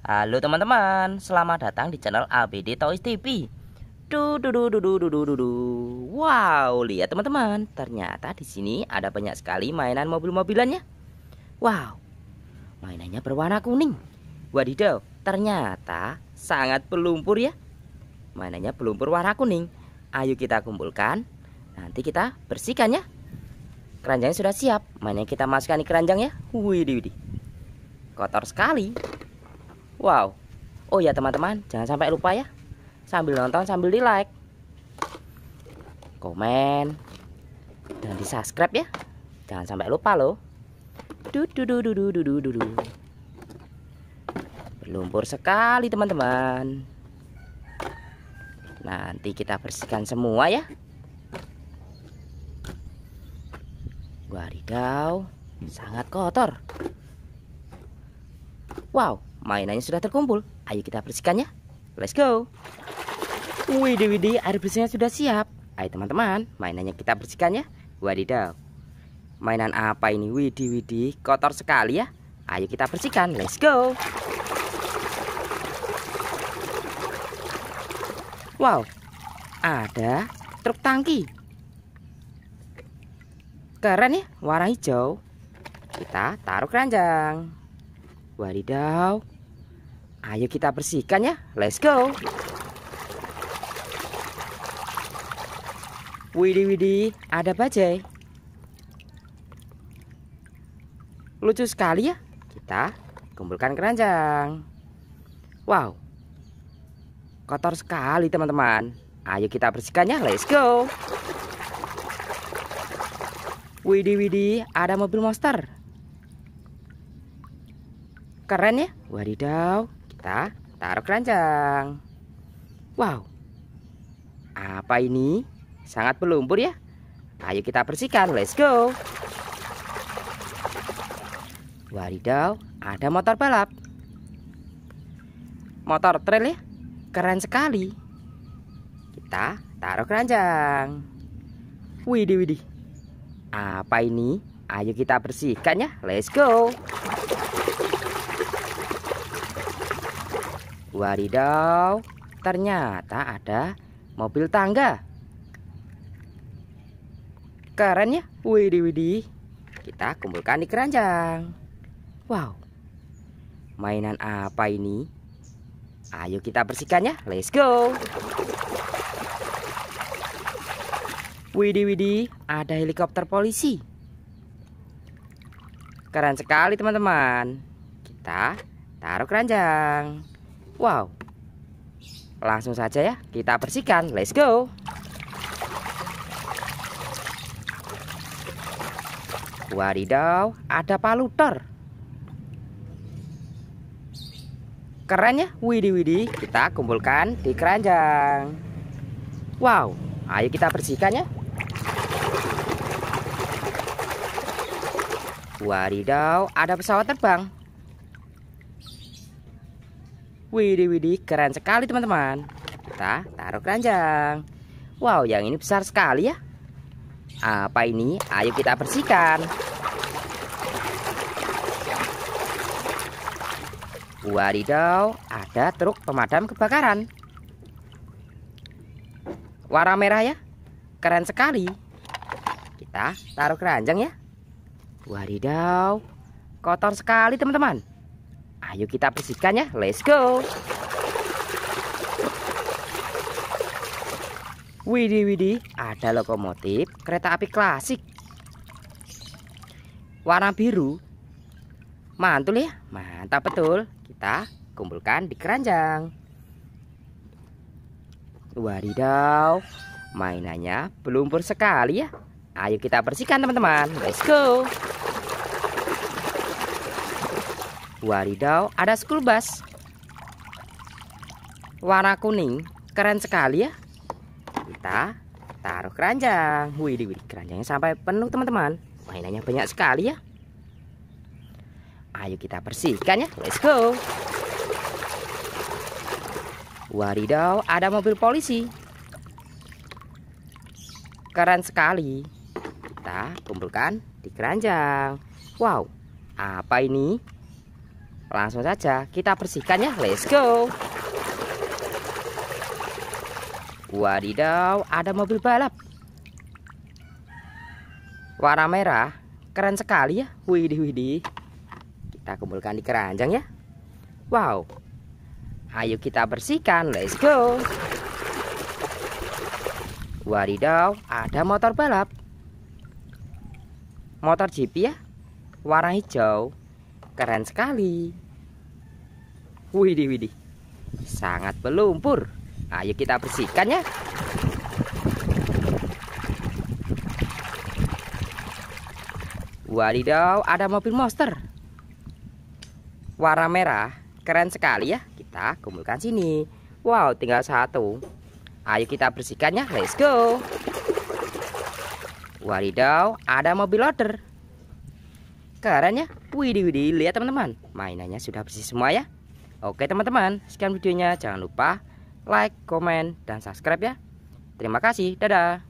Halo teman-teman, selamat datang di channel ABD Toys TV. Du, du, du, du, du, du, du, du, Wow, lihat teman-teman, ternyata di sini ada banyak sekali mainan mobil-mobilannya. Wow, mainannya berwarna kuning. Wadidaw, ternyata sangat pelumpur ya. Mainannya pelumpur warna kuning. Ayo kita kumpulkan, nanti kita bersihkan ya. Keranjangnya sudah siap, mainnya kita masukkan di keranjang ya. Widih, widih. Kotor sekali. Wow. Oh ya teman-teman, jangan sampai lupa ya. Sambil nonton sambil di like. Komen. Dan di subscribe ya. Jangan sampai lupa loh. dudu. Berlumpur sekali teman-teman. Nanti kita bersihkan semua ya. Wadidaw, sangat kotor. Wow, Mainannya sudah terkumpul. Ayo kita bersihkannya. Let's go. Wih, Dewi air bersihnya sudah siap. Ayo teman-teman, mainannya kita bersihkan ya. Wadidaw. Mainan apa ini? Widih, widih, kotor sekali ya. Ayo kita bersihkan. Let's go. Wow, ada truk tangki. Keren ya, warna hijau. Kita taruh keranjang. Wadidaw. Ayo kita bersihkan ya. Let's go. Widih widih, ada bajai. Lucu sekali ya. Kita kumpulkan keranjang. Wow. Kotor sekali teman-teman. Ayo kita bersihkan ya. Let's go. Widih widih, ada mobil monster. Keren ya? Wadidaw. Kita taruh keranjang. Wow. Apa ini? Sangat berlumpur ya? Ayo kita bersihkan. Let's go. Wadidaw, ada motor balap. Motor trail ya? Keren sekali. Kita taruh keranjang. Widih, widih. Apa ini? Ayo kita bersihkan ya. Let's go. Wadidaw, ternyata ada mobil tangga. Keren ya, widih widih. Kita kumpulkan di keranjang. Wow, mainan apa ini? Ayo kita bersihkan ya, let's go. Widih widih, ada helikopter polisi. Keren sekali teman-teman. Kita taruh keranjang. Wow. Langsung saja ya, kita bersihkan. Let's go. Wadidaw, ada palutor. Keren ya, widi widi Kita kumpulkan di keranjang. Wow, ayo kita bersihkan ya. Wadidaw, ada pesawat terbang. Widih widih keren sekali teman-teman Kita taruh keranjang Wow yang ini besar sekali ya Apa ini? Ayo kita bersihkan Wadidaw ada truk pemadam kebakaran Warna merah ya Keren sekali Kita taruh keranjang ya Wadidaw Kotor sekali teman-teman Ayo kita bersihkan ya. Let's go. Widi Widi, ada lokomotif kereta api klasik. Warna biru. Mantul ya? Mantap betul. Kita kumpulkan di keranjang. Wadidaw, mainannya belum sekali ya. Ayo kita bersihkan teman-teman. Let's go. Wadidaw, ada school bus. Warna kuning, keren sekali ya. Kita taruh keranjang. Wih, di keranjangnya sampai penuh teman-teman. Mainannya banyak sekali ya. Ayo kita bersihkan ya. Let's go. Wadidaw, ada mobil polisi. Keren sekali. Kita kumpulkan di keranjang. Wow, apa ini? Langsung saja kita bersihkan ya. Let's go. Wadidaw, ada mobil balap. Warna merah. Keren sekali ya. Widih, widih. Kita kumpulkan di keranjang ya. Wow. Ayo kita bersihkan. Let's go. Wadidaw, ada motor balap. Motor GP ya. Warna hijau. Keren sekali. Widih, widih. Sangat berlumpur. Ayo kita bersihkan ya. Wadidaw, ada mobil monster. Warna merah, keren sekali ya. Kita kumpulkan sini. Wow, tinggal satu. Ayo kita bersihkan ya, let's go. Wadidaw, ada mobil loader ya widih widih, lihat teman-teman, mainannya sudah bersih semua ya. Oke teman-teman, sekian videonya, jangan lupa like, komen, dan subscribe ya. Terima kasih, dadah.